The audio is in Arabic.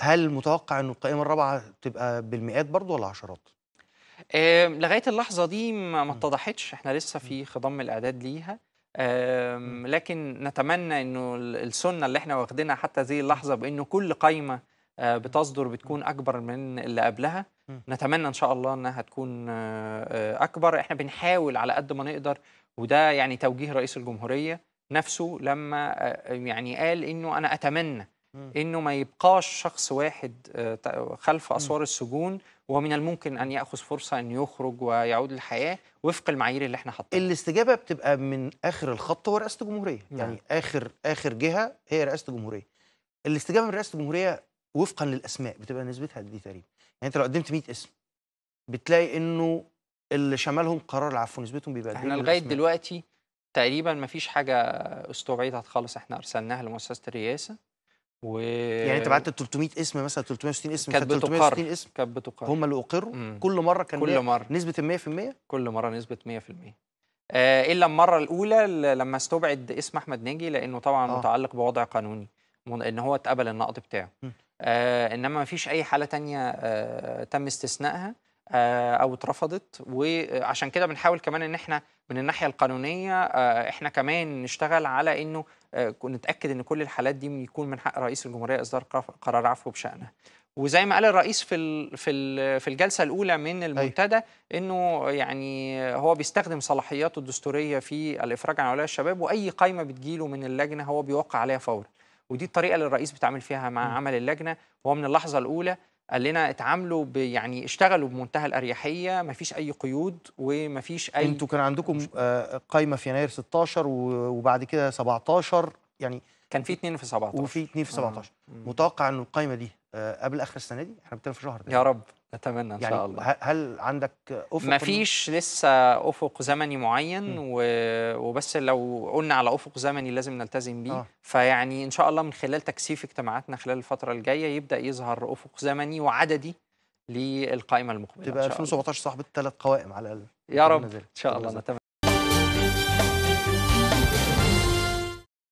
هل متوقع انه القائمه الرابعه تبقى بالمئات برضه ولا عشرات؟ آه لغايه اللحظه دي ما إمم. اتضحتش احنا لسه في إمم. خضم الاعداد ليها إمم. لكن نتمنى انه السنه اللي احنا واخدينها حتى هذه اللحظه بانه كل قائمه آه، بتصدر بتكون اكبر من اللي قبلها نتمنى ان شاء الله انها تكون آه، آه، اكبر احنا بنحاول على قد ما نقدر وده يعني توجيه رئيس الجمهوريه نفسه لما يعني قال انه انا اتمنى انه ما يبقاش شخص واحد آه، خلف اسوار السجون ومن الممكن ان ياخذ فرصه ان يخرج ويعود للحياه وفق المعايير اللي احنا حاطينها الاستجابه بتبقى من اخر الخط هو رئاسه الجمهوريه نعم. يعني اخر اخر جهه هي رئاسه الجمهوريه الاستجابه من رئاسه الجمهوريه وفقا للاسماء بتبقى نسبتها قد ايه تقريبا يعني انت لو قدمت 100 اسم بتلاقي انه اللي شمالهم قرار العفو نسبتهم بيبقى احنا إيه لغايه دلوقتي تقريبا ما فيش حاجه استبعدت خالص احنا ارسلناها لمؤسسه الرئاسه و يعني انت بعت 300 اسم مثلا 360 اسم كانت بتقر اسم كانت بتقر هم اللي اقروا مم. كل مره كان كل مره نسبه 100% كل مره نسبه 100% آه، الا المره الاولى لما استبعد اسم احمد ناجي لانه طبعا آه. متعلق بوضع قانوني ان هو اتقبل النقد بتاعه آه انما ما فيش اي حاله تانية آه تم استثنائها آه، او اترفضت وعشان كده بنحاول كمان ان احنا من الناحيه القانونيه آه، احنا كمان نشتغل على انه آه، نتاكد ان كل الحالات دي يكون من حق رئيس الجمهوريه اصدار قرار عفو بشانها وزي ما قال الرئيس في في في الجلسه الاولى من أيوة. المنتدى انه يعني هو بيستخدم صلاحياته الدستوريه في الافراج عن اولياء الشباب واي قائمه بتجيله من اللجنه هو بيوقع عليها فورا ودي الطريقه اللي الرئيس بيتعامل فيها مع عمل اللجنه وهو من اللحظه الاولى قال لنا اتعاملوا يعني اشتغلوا بمنتهى الاريحيه مفيش اي قيود ومفيش اي انتوا كان عندكم آه، قايمه في يناير 16 وبعد كده 17 يعني كان في 2 في 17 وفي 2 في 17 متوقع ان القايمه دي آه، قبل اخر السنه دي احنا بنتكلم في شهر ده. يا رب نتمنى ان يعني شاء الله هل عندك افق مفيش لسه افق زمني معين و... وبس لو قلنا على افق زمني لازم نلتزم بيه آه. فيعني ان شاء الله من خلال تكثيف اجتماعاتنا خلال الفتره الجايه يبدا يظهر افق زمني وعددي للقائمه المقبله تبقى 2017 صاحبه ثلاث قوائم على الاقل يا رب ان شاء الله نتمنى